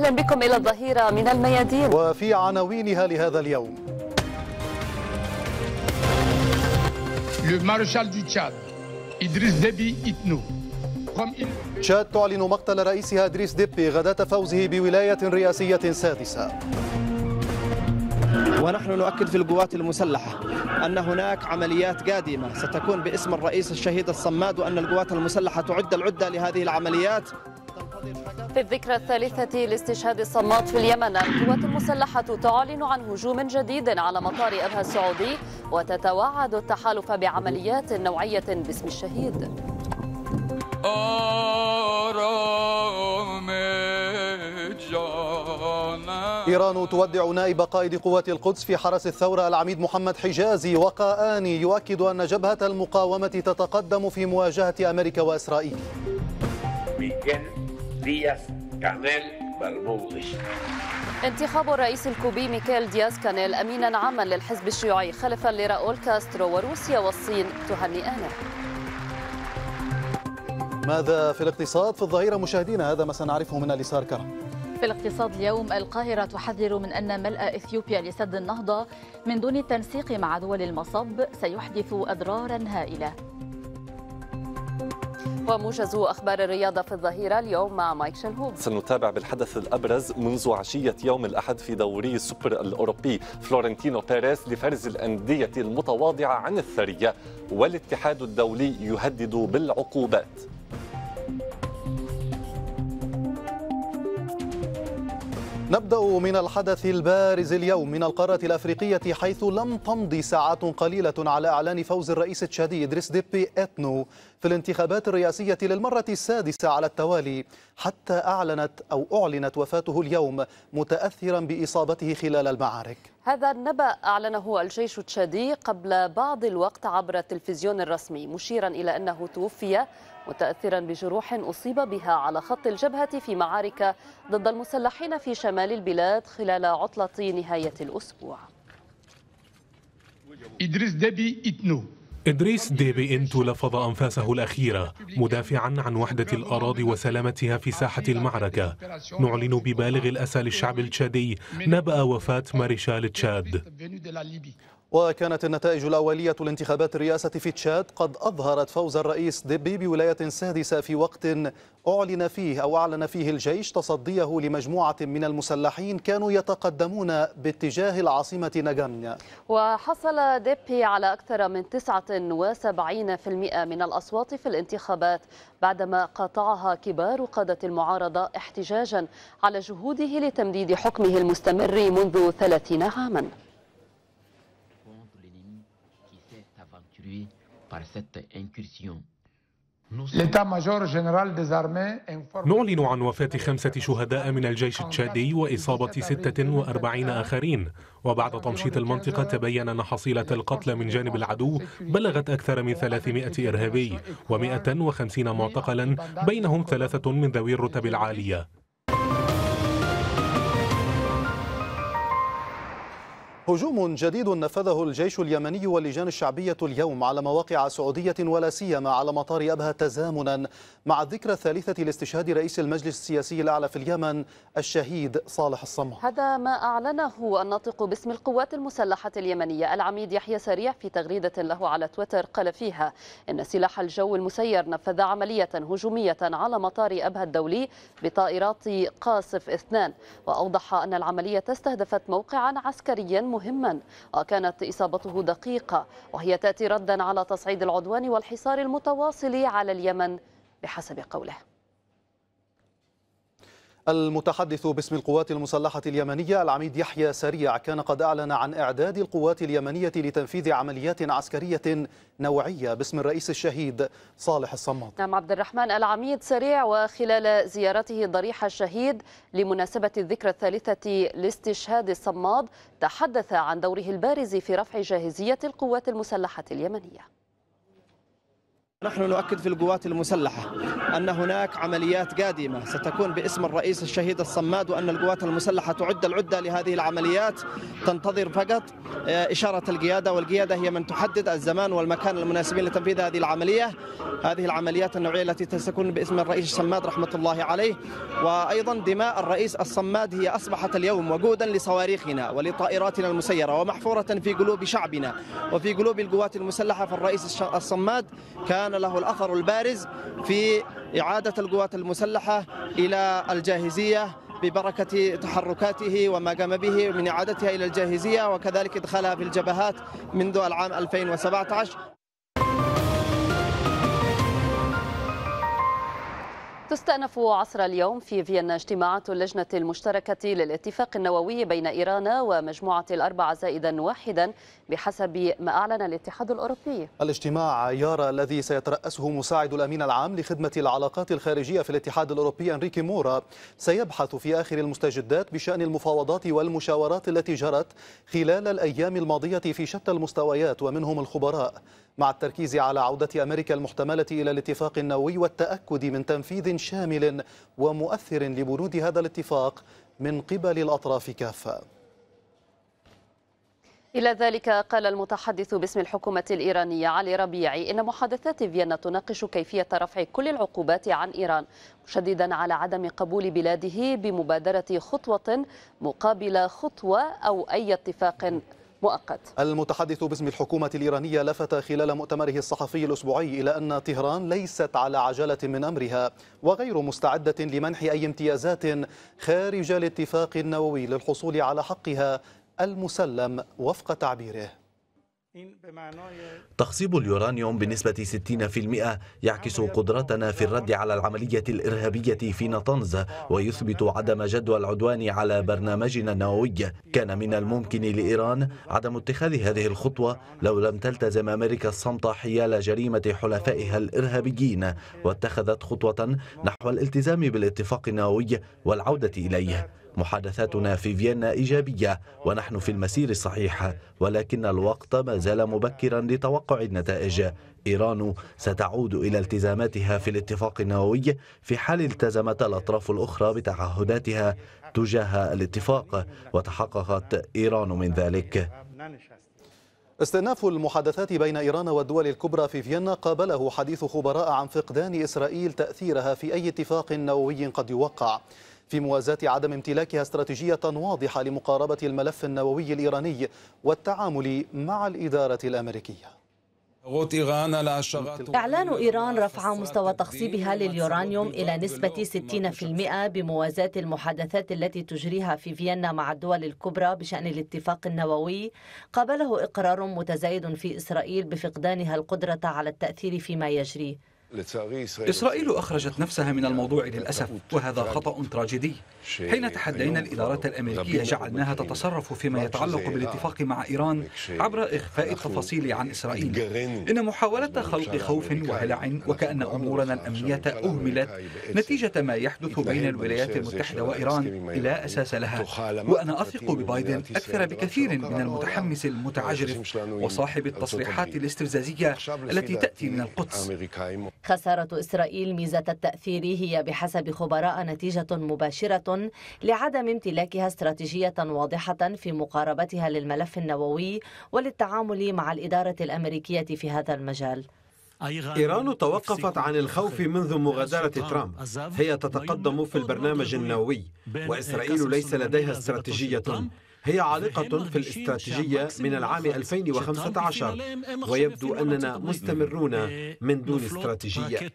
أهلا بكم إلى الظهيرة من الميادين وفي عناوينها لهذا اليوم تشاد تعلن مقتل رئيسها إدريس ديبي غداة فوزه بولاية رئاسية سادسة ونحن نؤكد في القوات المسلحة أن هناك عمليات قادمة ستكون باسم الرئيس الشهيد الصماد وأن القوات المسلحة تعد العدة لهذه العمليات في الذكرى الثالثة لاستشهاد الصمات في اليمن القوات المسلحة تعلن عن هجوم جديد على مطار أبها السعودي وتتوعد التحالف بعمليات نوعية باسم الشهيد إيران تودع نائب قائد قوات القدس في حرس الثورة العميد محمد حجازي وقآني يؤكد أن جبهة المقاومة تتقدم في مواجهة أمريكا وإسرائيل دياس كانيل برموقي انتخاب الرئيس الكوبي ميكيل دياز كانيل امينا عاما للحزب الشيوعي خلفا لراؤول كاسترو وروسيا والصين تهنئانه ماذا في الاقتصاد في الظهيره مشاهدينا هذا ما سنعرفه من اليسار كرم في الاقتصاد اليوم القاهرة تحذر من أن ملأ إثيوبيا لسد النهضة من دون التنسيق مع دول المصب سيحدث أضرارا هائلة وموجز أخبار الرياضة في الظهيرة اليوم مع مايك شنهوب سنتابع بالحدث الأبرز منذ عشية يوم الأحد في دوري السوبر الأوروبي فلورنتينو بيريز لفرز الأندية المتواضعة عن الثرية والاتحاد الدولي يهدد بالعقوبات نبدأ من الحدث البارز اليوم من القارة الأفريقية حيث لم تمضي ساعات قليلة على إعلان فوز الرئيس التشادي إدريس ديبي إتنو في الانتخابات الرئاسية للمرة السادسة على التوالي حتى أعلنت أو أعلنت وفاته اليوم متأثرا بإصابته خلال المعارك هذا النبأ أعلنه الجيش التشادي قبل بعض الوقت عبر التلفزيون الرسمي مشيرا إلى أنه توفي متأثرا بجروح أصيب بها على خط الجبهة في معارك ضد المسلحين في شمال البلاد خلال عطلة نهاية الأسبوع إدريس دبي إتنو إدريس ديبي إنتو لفظ أنفاسه الأخيرة مدافعا عن وحدة الأراضي وسلامتها في ساحة المعركة نعلن ببالغ الأسى للشعب التشادي نبأ وفاة ماريشال تشاد وكانت النتائج الأولية لانتخابات الرئاسة في تشاد قد أظهرت فوز الرئيس ديبي بولاية سادسة في وقت أعلن فيه أو أعلن فيه الجيش تصديه لمجموعة من المسلحين كانوا يتقدمون باتجاه العاصمة ناغانيا وحصل ديبي على أكثر من 79% من الأصوات في الانتخابات بعدما قاطعها كبار قادة المعارضة احتجاجا على جهوده لتمديد حكمه المستمر منذ 30 عاما détruit par cette incursion. نعلن عن وفاة خمسة شهداء من الجيش التشادي وإصابة 46 آخرين وبعد تمشيط المنطقة تبين أن حصيلة القتلى من جانب العدو بلغت أكثر من 300 إرهابي و150 معتقلا بينهم ثلاثة من ذوي الرتب العالية هجوم جديد نفذه الجيش اليمني واللجان الشعبية اليوم على مواقع سعودية ولا سيما على مطار أبها تزامنا مع الذكرى الثالثة لاستشهاد رئيس المجلس السياسي الأعلى في اليمن الشهيد صالح الصمع هذا ما أعلنه الناطق باسم القوات المسلحة اليمنية العميد يحيى سريع في تغريدة له على تويتر قال فيها إن سلاح الجو المسير نفذ عملية هجومية على مطار أبها الدولي بطائرات قاصف اثنان وأوضح أن العملية استهدفت موقعا عسكريا مهم مهما وكانت إصابته دقيقة وهي تأتي ردا على تصعيد العدوان والحصار المتواصل على اليمن بحسب قوله المتحدث باسم القوات المسلحة اليمنية العميد يحيى سريع كان قد أعلن عن إعداد القوات اليمنية لتنفيذ عمليات عسكرية نوعية باسم الرئيس الشهيد صالح الصمد نعم عبد الرحمن العميد سريع وخلال زيارته ضريح الشهيد لمناسبة الذكرى الثالثة لاستشهاد الصماد تحدث عن دوره البارز في رفع جاهزية القوات المسلحة اليمنية نحن نؤكد في القوات المسلحة أن هناك عمليات قادمة ستكون باسم الرئيس الشهيد الصماد وأن القوات المسلحة تعد العدة لهذه العمليات تنتظر فقط آه، إشارة القيادة والقيادة هي من تحدد الزمان والمكان المناسبين لتنفيذ هذه العملية هذه العمليات النوعية التي ستكون باسم الرئيس الصماد رحمة الله عليه وأيضا دماء الرئيس الصماد هي أصبحت اليوم وقودا لصواريخنا ولطائراتنا المسيرة ومحفورة في قلوب شعبنا وفي قلوب القوات المسلحة فالرئيس الصماد كان كان له الأثر البارز في إعادة القوات المسلحة إلى الجاهزية ببركة تحركاته وما قام به من إعادتها إلى الجاهزية وكذلك إدخالها في الجبهات منذ العام 2017 تستأنف عصر اليوم في فيينا اجتماعات اللجنة المشتركة للاتفاق النووي بين إيران ومجموعة الأربعة زائدا واحدا بحسب ما أعلن الاتحاد الأوروبي الاجتماع يارى الذي سيترأسه مساعد الأمين العام لخدمة العلاقات الخارجية في الاتحاد الأوروبي أنريكي مورا سيبحث في آخر المستجدات بشأن المفاوضات والمشاورات التي جرت خلال الأيام الماضية في شتى المستويات ومنهم الخبراء مع التركيز على عودة أمريكا المحتملة إلى الاتفاق النووي والتأكد من تنفيذ شامل ومؤثر لبنود هذا الاتفاق من قبل الأطراف كافة إلى ذلك قال المتحدث باسم الحكومة الإيرانية علي ربيعي إن محادثات فيينا تناقش كيفية رفع كل العقوبات عن إيران مشددا على عدم قبول بلاده بمبادرة خطوة مقابل خطوة أو أي اتفاق مؤقت المتحدث باسم الحكومة الإيرانية لفت خلال مؤتمره الصحفي الأسبوعي إلى أن طهران ليست على عجلة من أمرها وغير مستعدة لمنح أي امتيازات خارج الاتفاق النووي للحصول على حقها المسلم وفق تعبيره تخصيب اليورانيوم بنسبة 60% يعكس قدرتنا في الرد على العملية الإرهابية في نطنز ويثبت عدم جدوى العدوان على برنامجنا النووي كان من الممكن لإيران عدم اتخاذ هذه الخطوة لو لم تلتزم أمريكا الصمت حيال جريمة حلفائها الإرهابيين واتخذت خطوة نحو الالتزام بالاتفاق النووي والعودة إليه محادثاتنا في فيينا إيجابية ونحن في المسير الصحيح ولكن الوقت ما زال مبكرا لتوقع النتائج إيران ستعود إلى التزاماتها في الاتفاق النووي في حال التزمت الأطراف الأخرى بتعهداتها تجاه الاتفاق وتحققت إيران من ذلك استئناف المحادثات بين إيران والدول الكبرى في فيينا قابله حديث خبراء عن فقدان إسرائيل تأثيرها في أي اتفاق نووي قد يوقع في موازاة عدم امتلاكها استراتيجية واضحة لمقاربة الملف النووي الإيراني والتعامل مع الإدارة الأمريكية إعلان إيران رفع مستوى تخصيبها لليورانيوم إلى نسبة 60% بموازاة المحادثات التي تجريها في فيينا مع الدول الكبرى بشأن الاتفاق النووي قابله إقرار متزايد في إسرائيل بفقدانها القدرة على التأثير فيما يجري إسرائيل أخرجت نفسها من الموضوع للأسف وهذا خطأ تراجيدي حين تحدينا الإدارة الأمريكية جعلناها تتصرف فيما يتعلق بالاتفاق مع إيران عبر إخفاء التفاصيل عن إسرائيل إن محاولة خلق خوف وهلع وكأن أمورنا الأمنية أهملت نتيجة ما يحدث بين الولايات المتحدة وإيران لا أساس لها وأنا أثق ببايدن أكثر بكثير من المتحمس المتعجرف وصاحب التصريحات الاستفزازية التي تأتي من القدس خسارة إسرائيل ميزة التأثير هي بحسب خبراء نتيجة مباشرة لعدم امتلاكها استراتيجية واضحة في مقاربتها للملف النووي وللتعامل مع الإدارة الأمريكية في هذا المجال إيران توقفت عن الخوف منذ مغادرة ترامب هي تتقدم في البرنامج النووي وإسرائيل ليس لديها استراتيجية هي عالقة في الاستراتيجية من العام 2015 ويبدو أننا مستمرون آه، من دون استراتيجية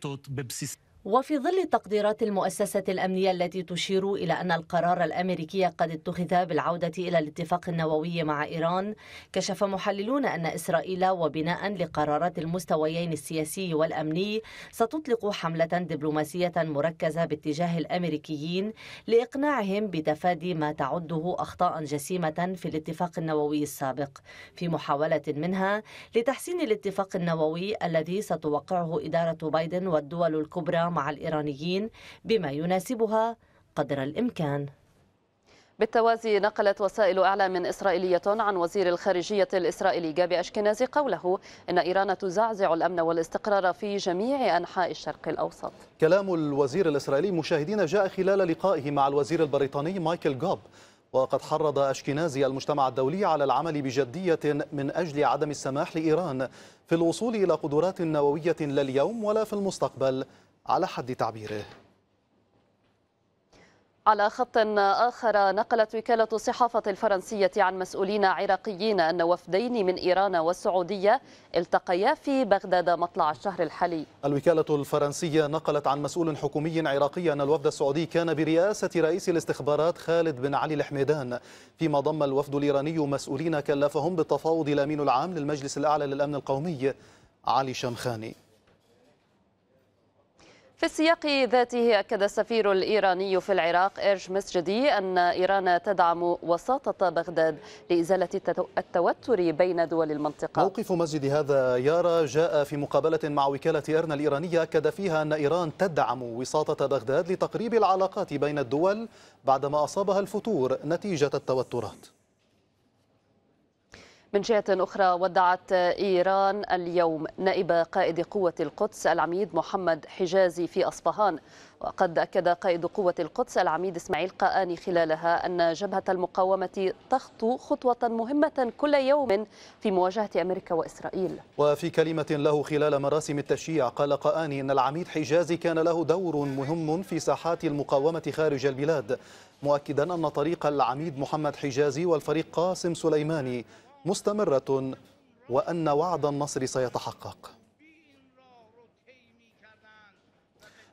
وفي ظل تقديرات المؤسسة الأمنية التي تشير إلى أن القرار الأمريكي قد اتخذ بالعودة إلى الاتفاق النووي مع إيران كشف محللون أن إسرائيل وبناء لقرارات المستويين السياسي والأمني ستطلق حملة دبلوماسية مركزة باتجاه الأمريكيين لإقناعهم بتفادي ما تعده أخطاء جسيمة في الاتفاق النووي السابق في محاولة منها لتحسين الاتفاق النووي الذي ستوقعه إدارة بايدن والدول الكبرى مع الإيرانيين بما يناسبها قدر الإمكان بالتوازي نقلت وسائل اعلام اسرائيليه عن وزير الخارجيه الاسرائيلي جابي اشكنازي قوله ان ايران تزعزع الامن والاستقرار في جميع انحاء الشرق الاوسط. كلام الوزير الاسرائيلي مشاهدين جاء خلال لقائه مع الوزير البريطاني مايكل جوب وقد حرض اشكنازي المجتمع الدولي على العمل بجديه من اجل عدم السماح لايران في الوصول الى قدرات نوويه لا اليوم ولا في المستقبل. على حد تعبيره على خط آخر نقلت وكالة الصحافة الفرنسية عن مسؤولين عراقيين أن وفدين من إيران والسعودية التقيا في بغداد مطلع الشهر الحالي الوكالة الفرنسية نقلت عن مسؤول حكومي عراقي أن الوفد السعودي كان برئاسة رئيس الاستخبارات خالد بن علي الحميدان فيما ضم الوفد الإيراني مسؤولين كلفهم بالتفاوض الأمين العام للمجلس الأعلى للأمن القومي علي شمخاني في السياق ذاته أكد السفير الإيراني في العراق إيرج مسجدي أن إيران تدعم وساطة بغداد لإزالة التوتر بين دول المنطقة موقف مسجد هذا يارا جاء في مقابلة مع وكالة إيرنا الإيرانية أكد فيها أن إيران تدعم وساطة بغداد لتقريب العلاقات بين الدول بعدما أصابها الفتور نتيجة التوترات من جهة أخرى ودعت إيران اليوم نائب قائد قوة القدس العميد محمد حجازي في أصفهان وقد أكد قائد قوة القدس العميد إسماعيل قآني خلالها أن جبهة المقاومة تخطو خطوة مهمة كل يوم في مواجهة أمريكا وإسرائيل وفي كلمة له خلال مراسم التشييع قال قآني أن العميد حجازي كان له دور مهم في ساحات المقاومة خارج البلاد مؤكدا أن طريق العميد محمد حجازي والفريق قاسم سليماني مستمرة وأن وعد النصر سيتحقق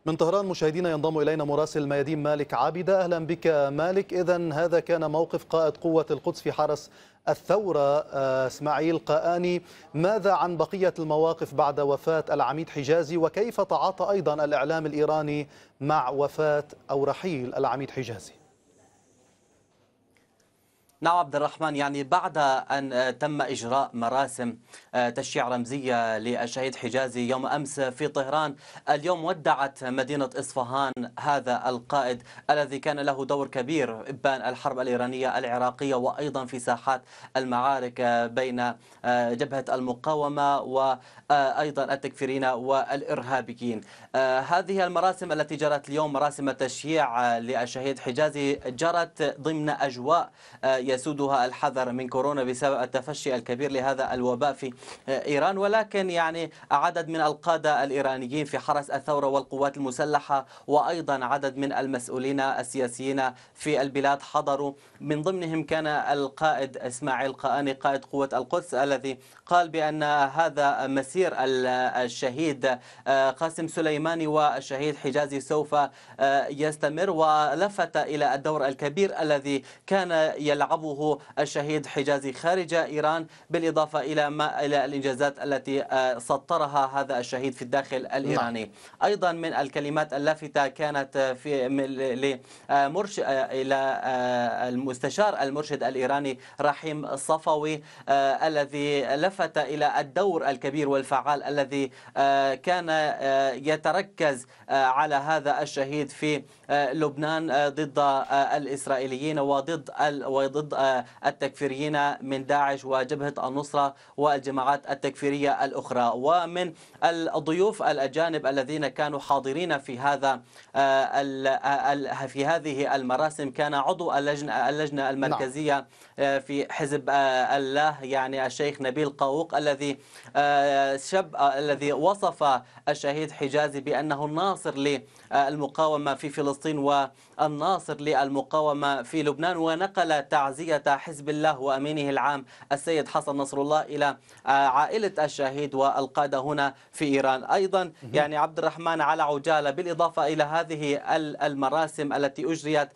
من طهران مشاهدينا ينضم إلينا مراسل ميادين مالك عابدة أهلا بك مالك إذا هذا كان موقف قائد قوة القدس في حرس الثورة آه، اسماعيل قآني ماذا عن بقية المواقف بعد وفاة العميد حجازي وكيف تعاطى أيضا الإعلام الإيراني مع وفاة أو رحيل العميد حجازي نعم عبد الرحمن يعني بعد أن آه، تم إجراء مراسم آه، تشييع رمزية للشهيد حجازي يوم أمس في طهران اليوم ودعت مدينة إصفهان هذا القائد الذي كان له دور كبير إبان الحرب الإيرانية العراقية وأيضا في ساحات المعارك آه، بين جبهة المقاومة وأيضا التكفيرين والإرهابيين هذه المراسم التي جرت اليوم مراسم تشييع للشهيد حجازي جرت ضمن أجواء يسودها الحذر من كورونا بسبب التفشي الكبير لهذا الوباء في آه، إيران ولكن يعني عدد من القادة الإيرانيين في حرس الثورة والقوات المسلحة وأيضا عدد من المسؤولين السياسيين في البلاد حضروا من ضمنهم كان القائد إسماعيل قاني قائد قوة القدس الذي قال بأن هذا مسير آه، الشهيد آه، قاسم سليماني والشهيد حجازي سوف يستمر ولفت إلى الدور الكبير الذي كان يلعب أبوه الشهيد حجازي خارج إيران بالإضافة إلى ما إلى الإنجازات التي آه، سطرها هذا الشهيد في الداخل الإيراني نعم. أيضا من الكلمات اللافتة كانت في لمرش آه، آه، إلى المستشار المرشد الإيراني رحيم الصفوي الذي لفت إلى الدور الكبير والفعال الذي كان يتركز على هذا الشهيد في آه، لبنان آه، ضد آه، الإسرائيليين وضد وضد التكفيريين من داعش وجبهة النصرة والجماعات التكفيرية الأخرى ومن الضيوف الأجانب الذين كانوا حاضرين في هذا في هذه المراسم كان عضو اللجنة اللجنة نعم. المركزية نعم. آه، في حزب آه، الله يعني الشيخ نبيل قوق الذي آه، شب الذي وصف الشهيد حجازي بأنه الناصر للمقاومة في فلسطين والناصر للمقاومة في لبنان ونقل تعزية حزب الله وأمينه العام السيد حسن نصر الله إلى عائلة الشهيد والقادة هنا في إيران أيضا يعني عبد الرحمن على عجالة بالإضافة إلى هذه المراسم التي أجريت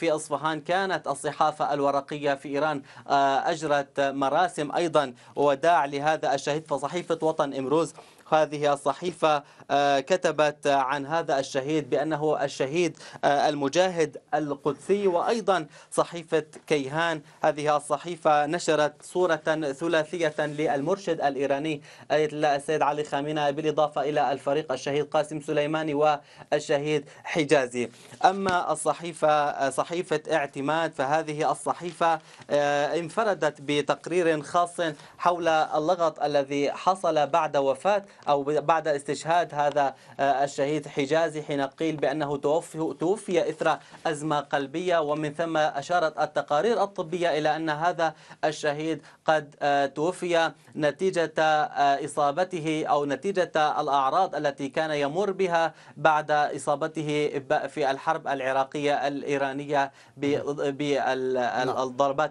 في أصفهان كانت الصحافة الورقية في إيران آه، أجرت مراسم أيضا وداع لهذا الشهيد فصحيفة وطن إمروز هذه الصحيفة آه، كتبت عن هذا الشهيد بأنه الشهيد آه، المجاهد القدسي وأيضا صحيفة كيهان هذه الصحيفة نشرت صورة ثلاثية للمرشد الإيراني السيد علي خامنئي بالإضافة إلى الفريق الشهيد قاسم سليماني والشهيد حجازي أما الصحيفة آه، صحيفة اعتماد فهذه الصحيفة انفردت بتقرير خاص حول اللغط الذي حصل بعد وفاة أو بعد استشهاد هذا آه، الشهيد حجازي حين قيل بأنه توفي, توفي إثر أزمة قلبية ومن ثم أشارت التقارير الطبية إلى أن هذا الشهيد قد آه، توفي نتيجة آه، إصابته أو نتيجة الأعراض التي كان يمر بها بعد إصابته في الحرب العراقية الإيرانية بالضربات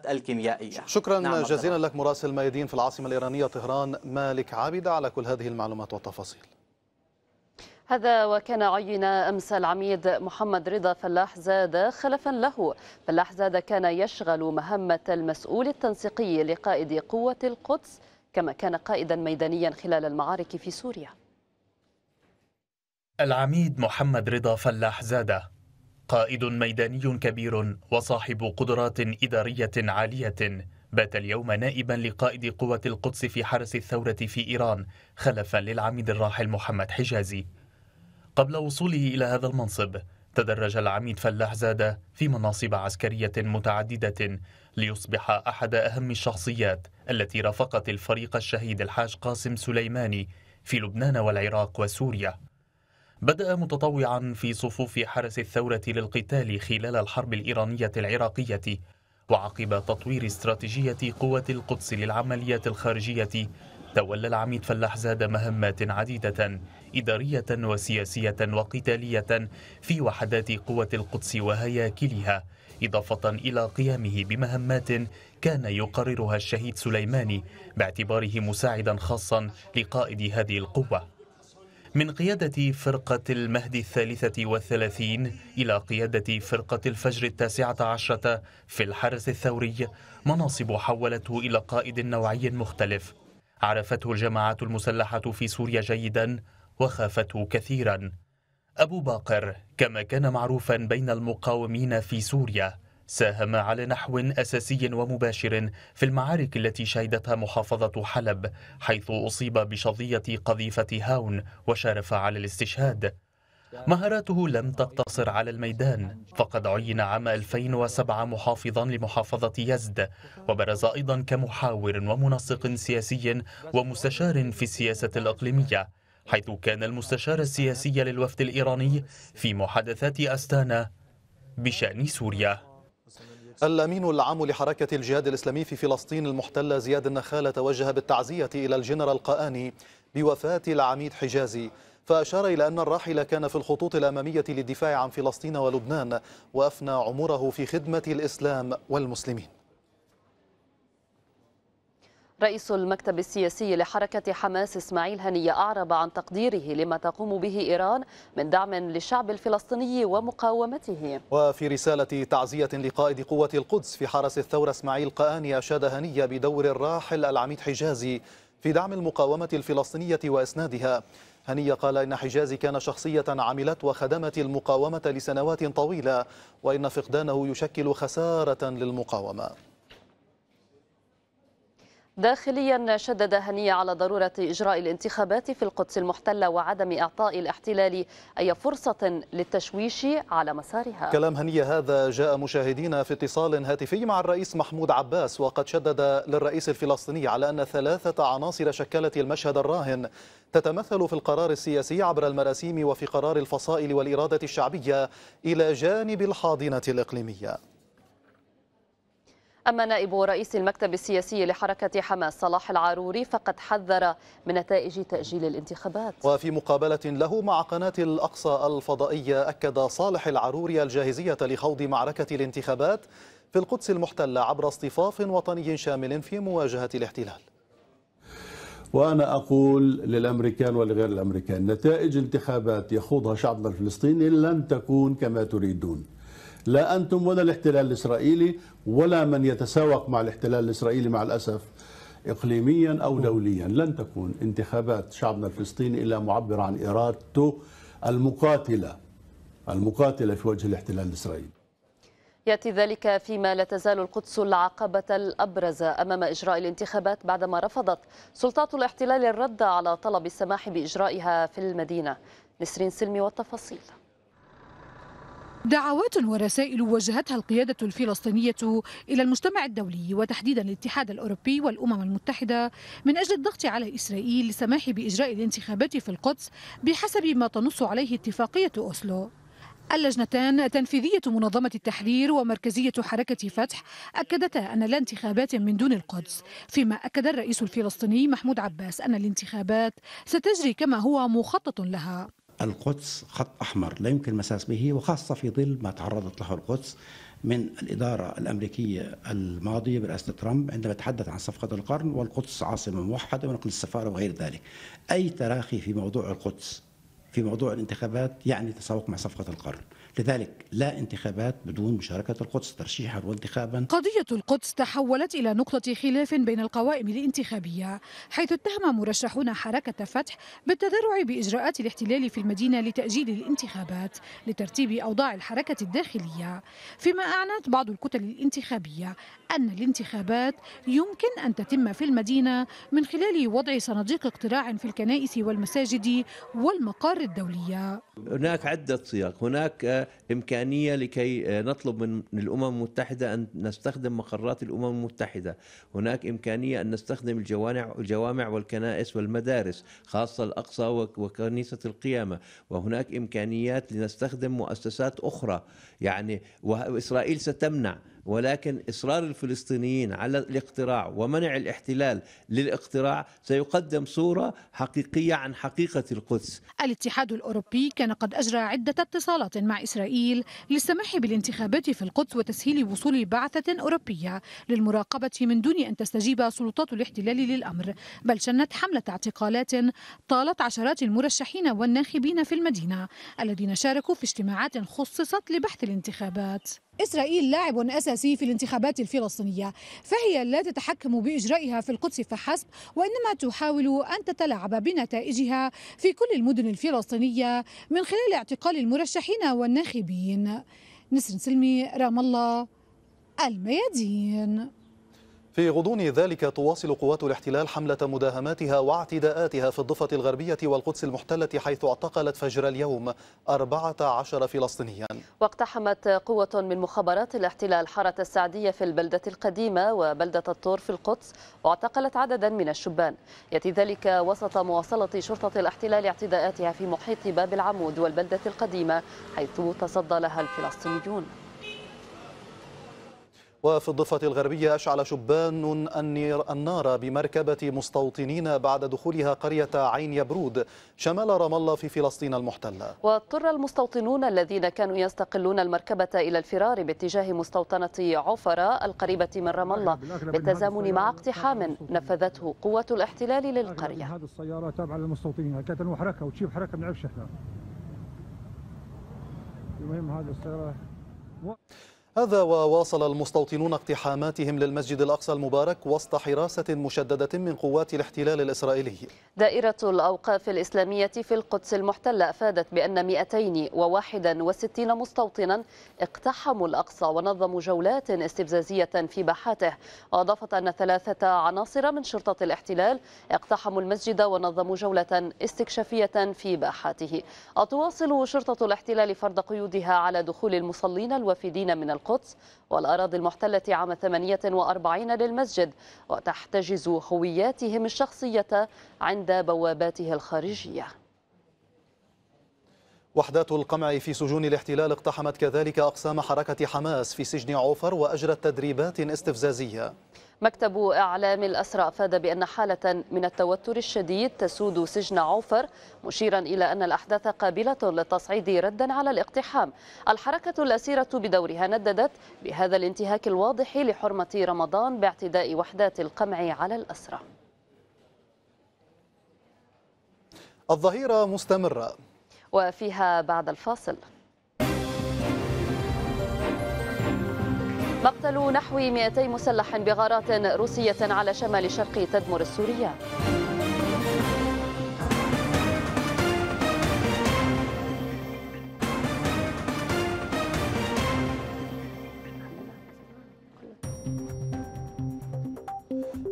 نعم. نعم. الكيميائية شكرا نعم،, نعم جزيلا لك مراسل ميادين في العاصمة الإيرانية طهران مالك عابد على كل هذه المعلومات والتفاصيل هذا وكان عين أمس العميد محمد رضا فلاح زاد خلفا له فلاح زاد كان يشغل مهمة المسؤول التنسيقي لقائد قوة القدس كما كان قائدا ميدانيا خلال المعارك في سوريا العميد محمد رضا فلاح زاده قائد ميداني كبير وصاحب قدرات إدارية عالية بات اليوم نائبا لقائد قوة القدس في حرس الثورة في إيران خلفا للعميد الراحل محمد حجازي قبل وصوله إلى هذا المنصب تدرج العميد فلاح زاده في مناصب عسكرية متعددة ليصبح أحد أهم الشخصيات التي رافقت الفريق الشهيد الحاج قاسم سليماني في لبنان والعراق وسوريا بدأ متطوعا في صفوف حرس الثورة للقتال خلال الحرب الإيرانية العراقية وعقب تطوير استراتيجية قوة القدس للعمليات الخارجية تولى العميد فلاح زاد مهمات عديدة إدارية وسياسية وقتالية في وحدات قوة القدس وهياكلها إضافة إلى قيامه بمهمات كان يقررها الشهيد سليماني باعتباره مساعدا خاصا لقائد هذه القوة من قيادة فرقة المهد الثالثة والثلاثين إلى قيادة فرقة الفجر التاسعة عشرة في الحرس الثوري مناصب حولته إلى قائد نوعي مختلف عرفته الجماعات المسلحة في سوريا جيدا وخافته كثيرا أبو باقر كما كان معروفا بين المقاومين في سوريا ساهم على نحو أساسي ومباشر في المعارك التي شهدتها محافظة حلب حيث أصيب بشظية قذيفة هاون وشارف على الاستشهاد مهاراته لم تقتصر على الميدان فقد عين عام 2007 محافظا لمحافظة يزد وبرز أيضا كمحاور ومنسق سياسي ومستشار في السياسة الإقليمية حيث كان المستشار السياسي للوفد الإيراني في محادثات أستانا بشأن سوريا الأمين العام لحركة الجهاد الإسلامي في فلسطين المحتلة زياد النخالة توجه بالتعزية إلى الجنرال قآني بوفاة العميد حجازي فأشار إلى أن الراحل كان في الخطوط الأمامية للدفاع عن فلسطين ولبنان وأفنى عمره في خدمة الإسلام والمسلمين رئيس المكتب السياسي لحركة حماس إسماعيل هنية أعرب عن تقديره لما تقوم به إيران من دعم للشعب الفلسطيني ومقاومته وفي رسالة تعزية لقائد قوة القدس في حرس الثورة إسماعيل قآني أشاد هنية بدور الراحل العميد حجازي في دعم المقاومة الفلسطينية وإسنادها هنية قال إن حجازي كان شخصية عملت وخدمت المقاومة لسنوات طويلة وإن فقدانه يشكل خسارة للمقاومة داخليا شدد هنية على ضرورة إجراء الانتخابات في القدس المحتلة وعدم إعطاء الاحتلال أي فرصة للتشويش على مسارها كلام هنية هذا جاء مشاهدينا في اتصال هاتفي مع الرئيس محمود عباس وقد شدد للرئيس الفلسطيني على أن ثلاثة عناصر شكلت المشهد الراهن تتمثل في القرار السياسي عبر المراسيم وفي قرار الفصائل والإرادة الشعبية إلى جانب الحاضنة الإقليمية أما نائب رئيس المكتب السياسي لحركة حماس صلاح العاروري فقد حذر من نتائج تأجيل الانتخابات وفي مقابلة له مع قناة الأقصى الفضائية أكد صالح العروري الجاهزية لخوض معركة الانتخابات في القدس المحتلة عبر اصطفاف وطني شامل في مواجهة الاحتلال وأنا أقول للأمريكان ولغير الأمريكان نتائج انتخابات يخوضها شعبنا الفلسطيني لن تكون كما تريدون لا أنتم ولا الاحتلال الإسرائيلي ولا من يتساوق مع الاحتلال الإسرائيلي مع الأسف إقليميا أو دوليا لن تكون انتخابات شعبنا الفلسطيني إلا معبر عن إرادته المقاتلة المقاتلة في وجه الاحتلال الإسرائيلي يأتي ذلك فيما لا تزال القدس العقبة الأبرز أمام إجراء الانتخابات بعدما رفضت سلطات الاحتلال الرد على طلب السماح بإجرائها في المدينة نسرين سلمي والتفاصيل دعوات ورسائل وجهتها القيادة الفلسطينية إلى المجتمع الدولي وتحديدا الاتحاد الأوروبي والأمم المتحدة من أجل الضغط على إسرائيل للسماح بإجراء الانتخابات في القدس بحسب ما تنص عليه اتفاقية أوسلو اللجنتان تنفيذية منظمة التحرير ومركزية حركة فتح أكدتا أن لا انتخابات من دون القدس فيما أكد الرئيس الفلسطيني محمود عباس أن الانتخابات ستجري كما هو مخطط لها القدس خط أحمر لا يمكن المساس به وخاصة في ظل ما تعرضت له القدس من الإدارة الأمريكية الماضية برئاسة ترامب عندما تحدث عن صفقة القرن والقدس عاصمة موحدة ونقل السفارة وغير ذلك أي تراخي في موضوع القدس في موضوع الانتخابات يعني تسوق مع صفقة القرن لذلك لا انتخابات بدون مشاركة القدس ترشيحا وانتخابا قضية القدس تحولت إلى نقطة خلاف بين القوائم الانتخابية حيث اتهم مرشحون حركة فتح بالتذرع بإجراءات الاحتلال في المدينة لتأجيل الانتخابات لترتيب أوضاع الحركة الداخلية فيما اعنت بعض الكتل الانتخابية أن الانتخابات يمكن أن تتم في المدينة من خلال وضع صناديق اقتراع في الكنائس والمساجد والمقار الدولية هناك عدة سياق هناك إمكانية لكي آه، نطلب من الأمم المتحدة أن نستخدم مقرات الأمم المتحدة هناك إمكانية أن نستخدم الجوامع, والكنائس والمدارس خاصة الأقصى وكنيسة القيامة وهناك إمكانيات لنستخدم مؤسسات أخرى يعني وإسرائيل ستمنع ولكن إصرار الفلسطينيين على الاقتراع ومنع الاحتلال للاقتراع سيقدم صورة حقيقية عن حقيقة القدس الاتحاد الأوروبي كان قد أجرى عدة اتصالات مع إسرائيل للسماح بالانتخابات في القدس وتسهيل وصول بعثة أوروبية للمراقبة من دون أن تستجيب سلطات الاحتلال للأمر بل شنت حملة اعتقالات طالت عشرات المرشحين والناخبين في المدينة الذين شاركوا في اجتماعات خصصت لبحث الانتخابات إسرائيل لاعب أساسي في الانتخابات الفلسطينية فهي لا تتحكم بإجرائها في القدس فحسب وإنما تحاول أن تتلاعب بنتائجها في كل المدن الفلسطينية من خلال اعتقال المرشحين والناخبين نسر سلمي رام الله الميادين في غضون ذلك تواصل قوات الاحتلال حملة مداهماتها واعتداءاتها في الضفة الغربية والقدس المحتلة حيث اعتقلت فجر اليوم 14 فلسطينيا واقتحمت قوة من مخابرات الاحتلال حارة السعدية في البلدة القديمة وبلدة الطور في القدس واعتقلت عددا من الشبان يأتي ذلك وسط مواصلة شرطة الاحتلال اعتداءاتها في محيط باب العمود والبلدة القديمة حيث تصدى لها الفلسطينيون وفي الضفة الغربية أشعل شبان النار بمركبة مستوطنين بعد دخولها قرية عين يبرود شمال رام الله في فلسطين المحتلة واضطر المستوطنون الذين كانوا يستقلون المركبة إلى الفرار باتجاه مستوطنة عفرة القريبة من رام الله بالتزامن مع اقتحام نفذته قوة الاحتلال للقرية هذه السيارة تابعة للمستوطنين كانت حركة وتشيب حركة من احنا المهم هذه السيارة هذا وواصل المستوطنون اقتحاماتهم للمسجد الأقصى المبارك وسط حراسة مشددة من قوات الاحتلال الإسرائيلي دائرة الأوقاف الإسلامية في القدس المحتلة أفادت بأن 261 مستوطنا اقتحموا الأقصى ونظموا جولات استفزازية في باحاته وأضافت أن ثلاثة عناصر من شرطة الاحتلال اقتحموا المسجد ونظموا جولة استكشافية في باحاته وتواصل شرطة الاحتلال فرض قيودها على دخول المصلين الوافدين من القدس القدس والأراضي المحتلة عام 48 للمسجد وتحتجز هوياتهم الشخصية عند بواباته الخارجية وحدات القمع في سجون الاحتلال اقتحمت كذلك أقسام حركة حماس في سجن عوفر وأجرت تدريبات استفزازية مكتب إعلام الأسرى أفاد بأن حالة من التوتر الشديد تسود سجن عوفر مشيرا إلى أن الأحداث قابلة للتصعيد ردا على الاقتحام الحركة الأسيرة بدورها نددت بهذا الانتهاك الواضح لحرمة رمضان باعتداء وحدات القمع على الأسرى الظهيرة مستمرة وفيها بعد الفاصل مقتل نحو 200 مسلح بغارات روسية على شمال شرق تدمر السورية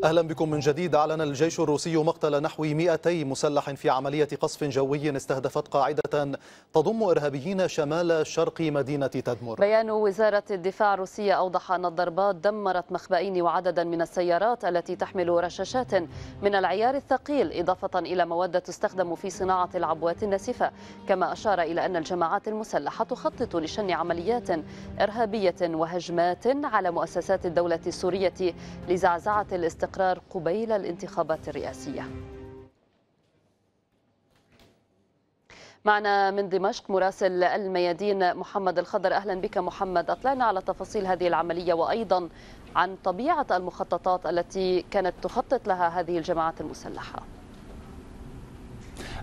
أهلا بكم من جديد أعلن الجيش الروسي مقتل نحو 200 مسلح في عملية قصف جوي استهدفت قاعدة تضم إرهابيين شمال شرق مدينة تدمر بيان وزارة الدفاع الروسية أوضح أن الضربات دمرت مخبئين وعددا من السيارات التي تحمل رشاشات من العيار الثقيل إضافة إلى مواد تستخدم في صناعة العبوات الناسفة كما أشار إلى أن الجماعات المسلحة تخطط لشن عمليات إرهابية وهجمات على مؤسسات الدولة السورية لزعزعة الاستقرار الاستقرار قبيل الانتخابات الرئاسية معنا من دمشق مراسل الميادين محمد الخضر أهلا بك محمد أطلعنا على تفاصيل هذه العملية وأيضا عن طبيعة المخططات التي كانت تخطط لها هذه الجماعات المسلحة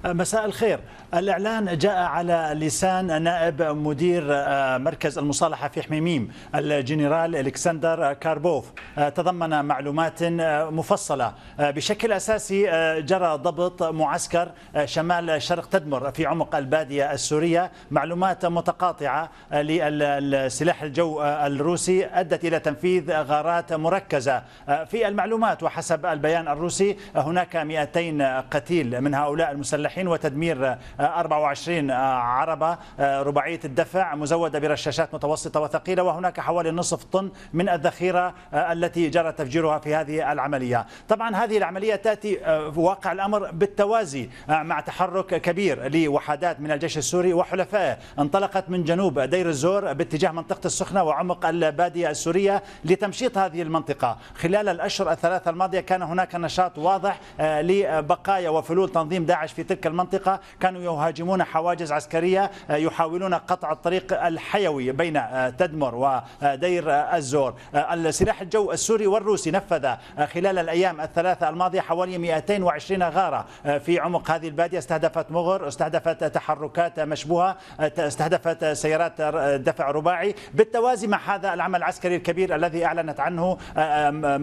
مساء الخير الإعلان جاء على لسان نائب مدير آه، مركز المصالحة في حميميم الجنرال إلكسندر كاربوف آه، تضمن معلومات آه، مفصلة بشكل أساسي جرى ضبط معسكر شمال شرق تدمر في عمق البادية السورية معلومات متقاطعة للسلاح الجو الروسي أدت إلى تنفيذ غارات مركزة في المعلومات وحسب البيان الروسي هناك 200 قتيل من هؤلاء المسلحين السياحين وتدمير 24 آه، آه، عربة آه، رباعية الدفع مزودة برشاشات متوسطة وثقيلة وهناك حوالي نصف طن من الذخيرة التي جرى تفجيرها في هذه العملية طبعا هذه العملية تأتي واقع الأمر بالتوازي مع تحرك كبير لوحدات من الجيش السوري وحلفائه انطلقت من جنوب دير الزور باتجاه منطقة السخنة وعمق البادية السورية لتمشيط هذه المنطقة خلال الأشهر الثلاثة الماضية كان هناك نشاط واضح لبقايا وفلول تنظيم داعش في تلك تلك المنطقة كانوا يهاجمون حواجز عسكرية آه، يحاولون قطع الطريق الحيوي بين آه، تدمر ودير آه، الزور السلاح الجو السوري والروسي نفذ خلال الأيام الثلاثة الماضية حوالي 220 غارة في عمق هذه البادية استهدفت مغر استهدفت تحركات مشبوهة استهدفت سيارات دفع رباعي بالتوازي مع هذا العمل العسكري الكبير الذي أعلنت عنه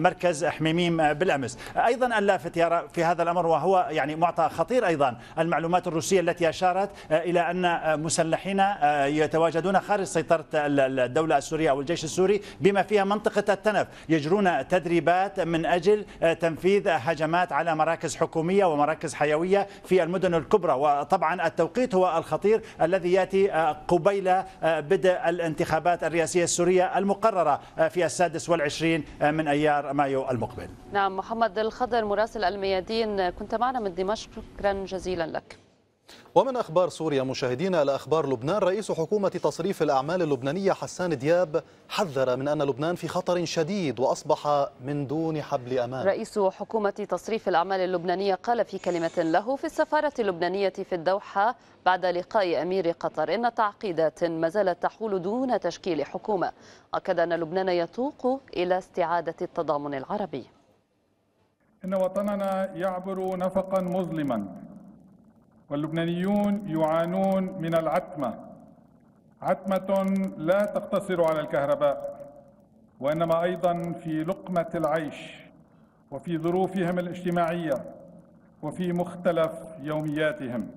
مركز حميميم بالأمس أيضا اللافت يرى في هذا الأمر وهو يعني معطى خطير أيضا المعلومات الروسية التي أشارت آه، إلى أن آه، مسلحين آه، يتواجدون خارج سيطرة الدولة السورية أو الجيش السوري بما فيها منطقة التنف يجرون تدريبات من أجل تنفيذ هجمات على مراكز حكومية ومراكز حيوية في المدن الكبرى وطبعا التوقيت هو الخطير الذي يأتي قبيل بدء الانتخابات الرئاسية السورية المقررة في السادس والعشرين من أيار مايو المقبل نعم محمد الخضر مراسل الميادين كنت معنا من دمشق شكرا جزيلا جزيلا لك ومن أخبار سوريا مشاهدينا إلى أخبار لبنان رئيس حكومة تصريف الأعمال اللبنانية حسان دياب حذر من أن لبنان في خطر شديد وأصبح من دون حبل أمان رئيس حكومة تصريف الأعمال اللبنانية قال في كلمة له في السفارة اللبنانية في الدوحة بعد لقاء أمير قطر إن تعقيدات ما زالت تحول دون تشكيل حكومة أكد أن لبنان يتوق إلى استعادة التضامن العربي إن وطننا يعبر نفقا مظلما واللبنانيون يعانون من العتمة عتمة لا تقتصر على الكهرباء وإنما أيضا في لقمة العيش وفي ظروفهم الاجتماعية وفي مختلف يومياتهم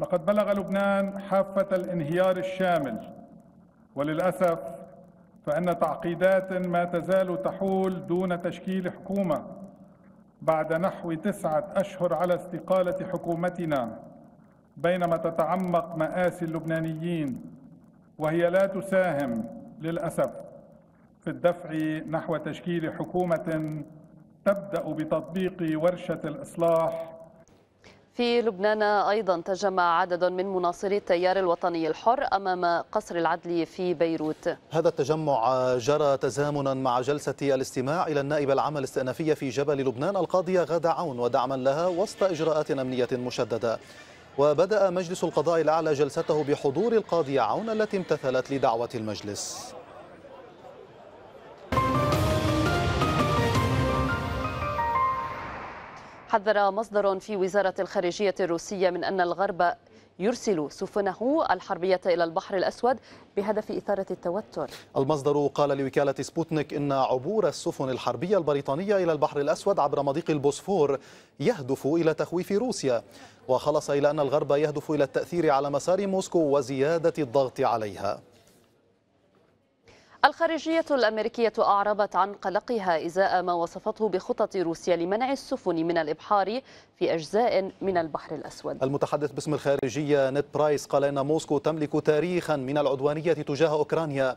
لقد بلغ لبنان حافة الانهيار الشامل وللأسف فإن تعقيدات ما تزال تحول دون تشكيل حكومة بعد نحو تسعة أشهر على استقالة حكومتنا بينما تتعمق مآسي اللبنانيين وهي لا تساهم للأسف في الدفع نحو تشكيل حكومة تبدأ بتطبيق ورشة الإصلاح في لبنان أيضا تجمع عدد من مناصري التيار الوطني الحر أمام قصر العدل في بيروت هذا التجمع جرى تزامنا مع جلسة الاستماع إلى النائب العام الاستئنافية في جبل لبنان القاضية غادة عون ودعما لها وسط إجراءات أمنية مشددة وبدأ مجلس القضاء الأعلى جلسته بحضور القاضية عون التي امتثلت لدعوة المجلس حذر مصدر في وزارة الخارجية الروسية من أن الغرب يرسل سفنه الحربية إلى البحر الأسود بهدف إثارة التوتر المصدر قال لوكالة سبوتنيك إن عبور السفن الحربية البريطانية إلى البحر الأسود عبر مضيق البوسفور يهدف إلى تخويف روسيا وخلص إلى أن الغرب يهدف إلى التأثير على مسار موسكو وزيادة الضغط عليها الخارجية الأمريكية أعربت عن قلقها إزاء ما وصفته بخطط روسيا لمنع السفن من الإبحار في أجزاء من البحر الأسود المتحدث باسم الخارجية نيت برايس قال إن موسكو تملك تاريخا من العدوانية تجاه أوكرانيا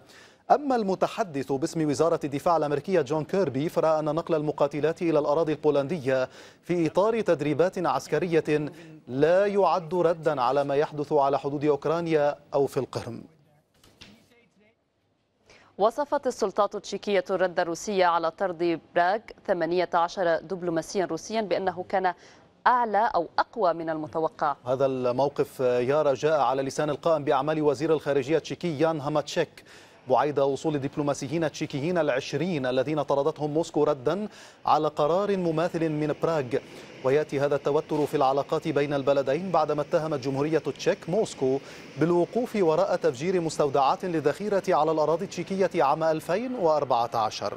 أما المتحدث باسم وزارة الدفاع الأمريكية جون كيربي فرأى أن نقل المقاتلات إلى الأراضي البولندية في إطار تدريبات عسكرية لا يعد ردا على ما يحدث على حدود أوكرانيا أو في القرم وصفت السلطات التشيكية الرد الروسية على طرد براغ 18 دبلوماسيا روسيا بأنه كان أعلى أو أقوى من المتوقع هذا الموقف يارا جاء على لسان القائم بأعمال وزير الخارجية التشيكي يان هاماتشيك بعيد وصول الدبلوماسيين التشيكيين العشرين الذين طردتهم موسكو ردا على قرار مماثل من براغ وياتي هذا التوتر في العلاقات بين البلدين بعدما اتهمت جمهوريه التشيك موسكو بالوقوف وراء تفجير مستودعات للذخيره على الاراضي التشيكيه عام 2014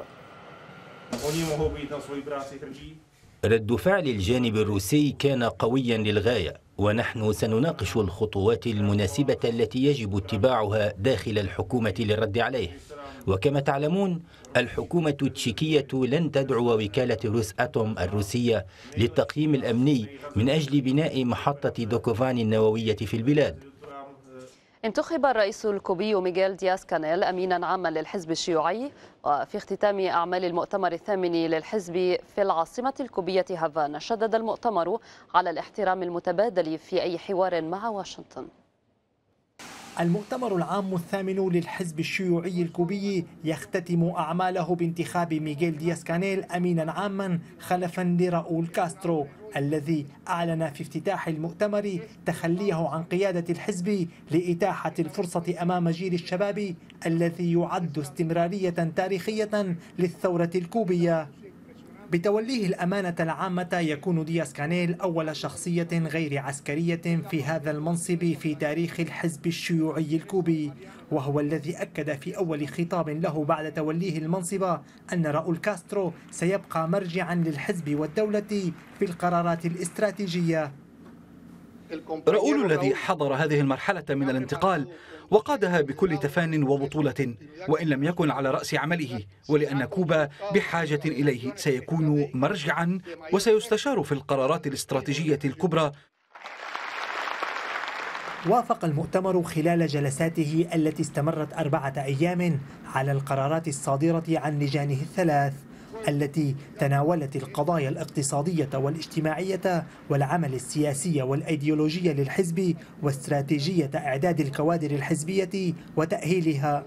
رد فعل الجانب الروسي كان قويا للغايه ونحن سنناقش الخطوات المناسبة التي يجب اتباعها داخل الحكومة للرد عليه وكما تعلمون الحكومة التشيكية لن تدعو وكالة روس أتوم الروسية للتقييم الأمني من أجل بناء محطة دوكوفان النووية في البلاد انتخب الرئيس الكوبي ميغيل دياس كانيل امينا عاما للحزب الشيوعي وفي اختتام اعمال المؤتمر الثامن للحزب في العاصمه الكوبيه هافانا شدد المؤتمر على الاحترام المتبادل في اي حوار مع واشنطن المؤتمر العام الثامن للحزب الشيوعي الكوبي يختتم أعماله بانتخاب ميغيل دياس كانيل أمينا عاما خلفا لراؤول كاسترو الذي أعلن في افتتاح المؤتمر تخليه عن قيادة الحزب لإتاحة الفرصة أمام جيل الشباب الذي يعد استمرارية تاريخية للثورة الكوبية بتوليه الأمانة العامة يكون دياس كانيل أول شخصية غير عسكرية في هذا المنصب في تاريخ الحزب الشيوعي الكوبي وهو الذي أكد في أول خطاب له بعد توليه المنصب أن راؤول كاسترو سيبقى مرجعا للحزب والدولة في القرارات الاستراتيجية راؤول الذي حضر هذه المرحلة من الانتقال وقادها بكل تفان وبطولة وإن لم يكن على رأس عمله ولأن كوبا بحاجة إليه سيكون مرجعا وسيستشار في القرارات الاستراتيجية الكبرى وافق المؤتمر خلال جلساته التي استمرت أربعة أيام على القرارات الصادرة عن لجانه الثلاث التي تناولت القضايا الاقتصادية والاجتماعية والعمل السياسي والأيديولوجي للحزب واستراتيجية إعداد الكوادر الحزبية وتأهيلها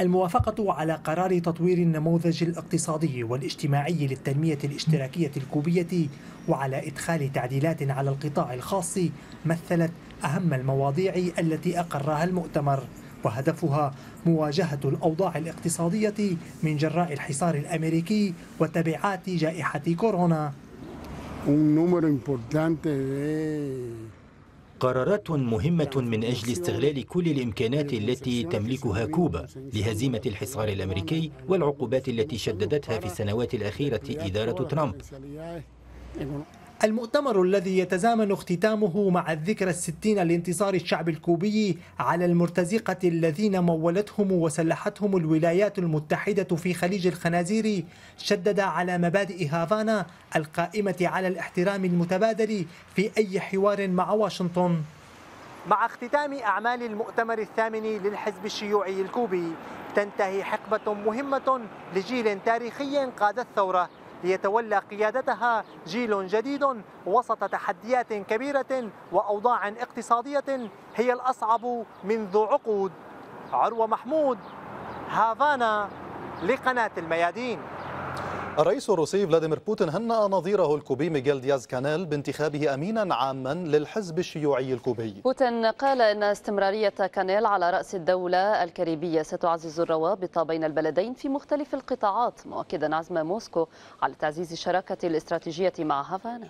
الموافقة على قرار تطوير النموذج الاقتصادي والاجتماعي للتنمية الاشتراكية الكوبية وعلى إدخال تعديلات على القطاع الخاص مثلت أهم المواضيع التي أقرها المؤتمر وهدفها مواجهة الأوضاع الاقتصادية من جراء الحصار الأمريكي وتبعات جائحة كورونا قرارات مهمة من أجل استغلال كل الإمكانات التي تملكها كوبا لهزيمة الحصار الأمريكي والعقوبات التي شددتها في السنوات الأخيرة إدارة ترامب المؤتمر الذي يتزامن اختتامه مع الذكرى الستين لانتصار الشعب الكوبي على المرتزقة الذين مولتهم وسلحتهم الولايات المتحدة في خليج الخنازير شدد على مبادئ هافانا القائمة على الاحترام المتبادل في أي حوار مع واشنطن مع اختتام أعمال المؤتمر الثامن للحزب الشيوعي الكوبي تنتهي حقبة مهمة لجيل تاريخي قاد الثورة ليتولى قيادتها جيل جديد وسط تحديات كبيرة وأوضاع اقتصادية هي الأصعب منذ عقود عروة محمود هافانا لقناة الميادين الرئيس الروسي فلاديمير بوتين هنأ نظيره الكوبي ميغيل دياز كانيل بانتخابه أمينا عاما للحزب الشيوعي الكوبي بوتين قال أن استمرارية كانيل على رأس الدولة الكاريبية ستعزز الروابط بين البلدين في مختلف القطاعات مؤكدا عزم موسكو على تعزيز الشراكة الاستراتيجية مع هافانا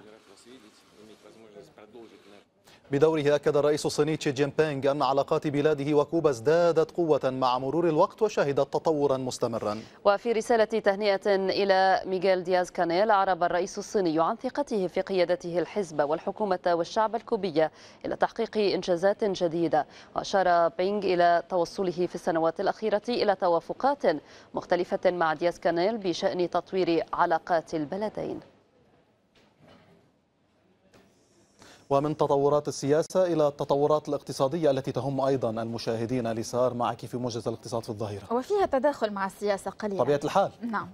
بدوره أكد الرئيس الصيني تشي جين بينغ أن علاقات بلاده وكوبا ازدادت قوة مع مرور الوقت وشهدت تطورا مستمرا وفي رسالة تهنئة إلى ميغيل دياز كانيل أعرب الرئيس الصيني عن ثقته في قيادته الحزب والحكومة والشعب الكوبية إلى تحقيق إنجازات جديدة وأشار بينغ إلى توصله في السنوات الأخيرة إلى توافقات مختلفة مع دياز كانيل بشأن تطوير علاقات البلدين ومن تطورات السياسة إلى التطورات الاقتصادية التي تهم أيضا المشاهدين اليسار معك في موجز الاقتصاد في الظاهرة وفيها تداخل مع السياسة قليلا طبيعة الحال نعم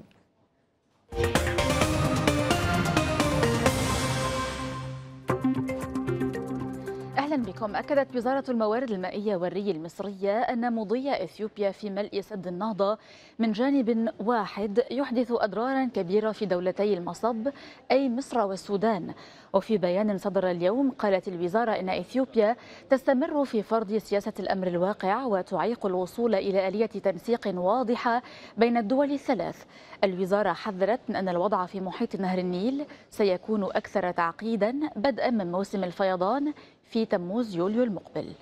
بكم أكدت وزارة الموارد المائية والري المصرية أن مضي إثيوبيا في ملء سد النهضة من جانب واحد يحدث أضرارا كبيرة في دولتي المصب أي مصر والسودان وفي بيان صدر اليوم قالت الوزارة أن إثيوبيا تستمر في فرض سياسة الأمر الواقع وتعيق الوصول إلى آلية تنسيق واضحة بين الدول الثلاث الوزارة حذرت من أن الوضع في محيط نهر النيل سيكون أكثر تعقيدا بدءا من موسم الفيضان في تموز يوليو المقبل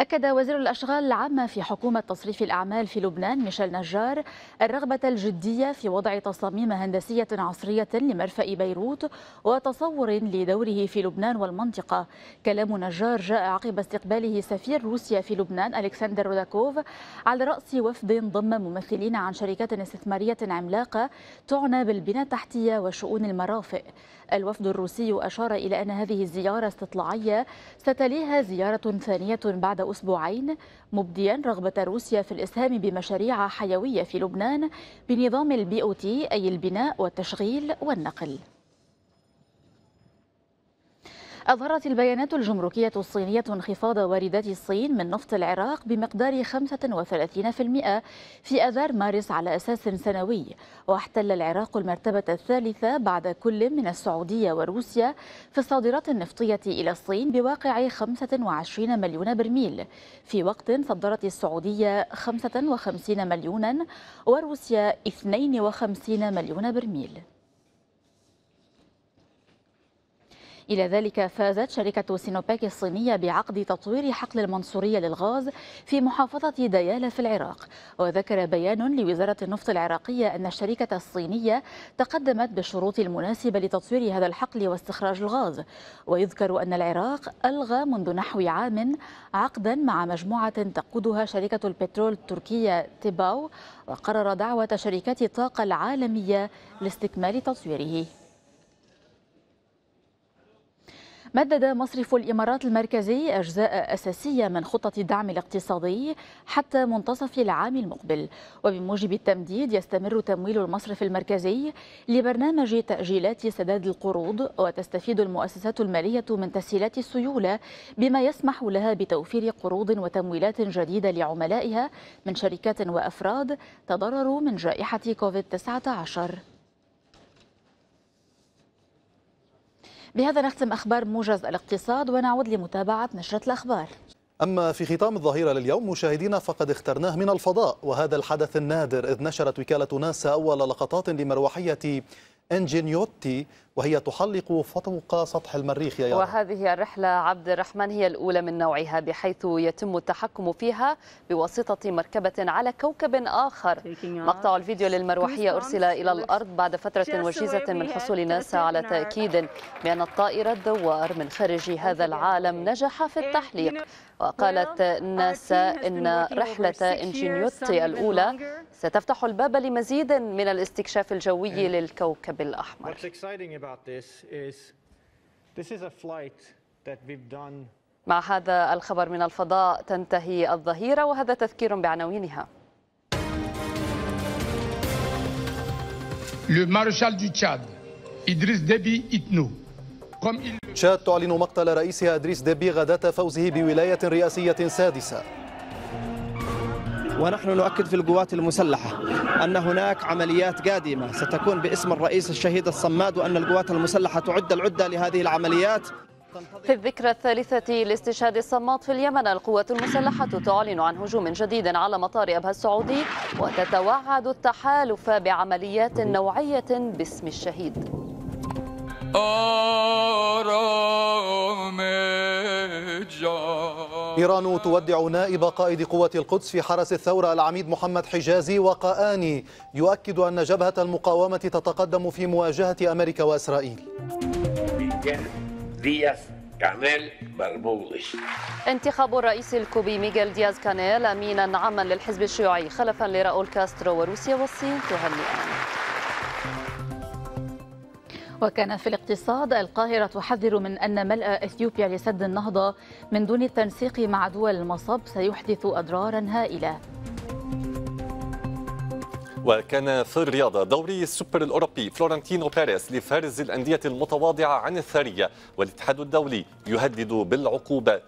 أكد وزير الأشغال العامة في حكومة تصريف الأعمال في لبنان ميشيل نجار الرغبة الجدية في وضع تصاميم هندسية عصرية لمرفأ بيروت وتصور لدوره في لبنان والمنطقة كلام نجار جاء عقب استقباله سفير روسيا في لبنان ألكسندر روداكوف على رأس وفد ضم ممثلين عن شركات استثمارية عملاقة تعنى بالبنى التحتية وشؤون المرافق الوفد الروسي أشار إلى أن هذه الزيارة استطلاعية ستليها زيارة ثانية بعد أسبوعين مبديا رغبة روسيا في الإسهام بمشاريع حيوية في لبنان بنظام البي أو تي أي البناء والتشغيل والنقل أظهرت البيانات الجمركية الصينية انخفاض واردات الصين من نفط العراق بمقدار 35% في أذار مارس على أساس سنوي واحتل العراق المرتبة الثالثة بعد كل من السعودية وروسيا في الصادرات النفطية إلى الصين بواقع 25 مليون برميل في وقت صدرت السعودية 55 مليونا وروسيا 52 مليون برميل إلى ذلك فازت شركة سينوباك الصينية بعقد تطوير حقل المنصورية للغاز في محافظة ديالى في العراق وذكر بيان لوزارة النفط العراقية أن الشركة الصينية تقدمت بالشروط المناسبة لتطوير هذا الحقل واستخراج الغاز ويذكر أن العراق ألغى منذ نحو عام عقدا مع مجموعة تقودها شركة البترول التركية تيباو وقرر دعوة شركات الطاقة العالمية لاستكمال تطويره مدد مصرف الإمارات المركزي أجزاء أساسية من خطة الدعم الاقتصادي حتى منتصف العام المقبل وبموجب التمديد يستمر تمويل المصرف المركزي لبرنامج تأجيلات سداد القروض وتستفيد المؤسسات المالية من تسهيلات السيولة بما يسمح لها بتوفير قروض وتمويلات جديدة لعملائها من شركات وأفراد تضرروا من جائحة كوفيد-19 بهذا نختم أخبار موجز الاقتصاد ونعود لمتابعة نشرة الأخبار أما في ختام الظهيرة لليوم مشاهدينا فقد اخترناه من الفضاء وهذا الحدث النادر إذ نشرت وكالة ناسا أول لقطات لمروحية انجينيوتي وهي تحلق فوق سطح المريخ يا وهذه الرحلة عبد الرحمن هي الأولى من نوعها بحيث يتم التحكم فيها بواسطة مركبة على كوكب آخر مقطع الفيديو للمروحية أرسل إلى الأرض بعد فترة وجيزة من حصول ناسا على تأكيد بأن الطائرة الدوار من خارج هذا العالم نجح في التحليق وقالت ناسا إن رحلة إنجينيوتي الأولى ستفتح الباب لمزيد من الاستكشاف الجوي للكوكب الأحمر مع هذا الخبر من الفضاء تنتهي الظهيرة وهذا تذكير بعناوينها Le maréchal du Tchad, Idriss Déby Itnou. تشاد تعلن مقتل رئيسها ادريس ديبي غداة فوزه بولاية رئاسية سادسة ونحن نؤكد في القوات المسلحة أن هناك عمليات قادمة ستكون باسم الرئيس الشهيد الصماد وأن القوات المسلحة تعد العدة لهذه العمليات في الذكرى الثالثة لاستشهاد الصماد في اليمن القوات المسلحة تعلن عن هجوم جديد على مطار أبها السعودي وتتوعد التحالف بعمليات نوعية باسم الشهيد إيران تودع نائب قائد قوة القدس في حرس الثورة العميد محمد حجازي وقآني يؤكد أن جبهة المقاومة تتقدم في مواجهة أمريكا وإسرائيل انتخاب الرئيس الكوبي ميغيل دياز كانيل أمينا عاما للحزب الشيوعي خلفا لراؤول كاسترو وروسيا والصين تهنئان وكان في الاقتصاد القاهرة تحذر من أن ملأ إثيوبيا لسد النهضة من دون التنسيق مع دول المصب سيحدث أضرارا هائلة وكان في الرياضة دوري السوبر الأوروبي فلورنتينو باريس لفرز الأندية المتواضعة عن الثرية والاتحاد الدولي يهدد بالعقوبات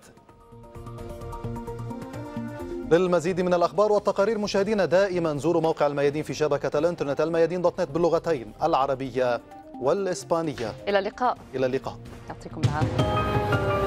للمزيد من الأخبار والتقارير مشاهدينا دائما زوروا موقع الميادين في شبكة الإنترنت الميادين دوت نت باللغتين العربية والإسبانية إلى اللقاء إلى اللقاء يعطيكم العافية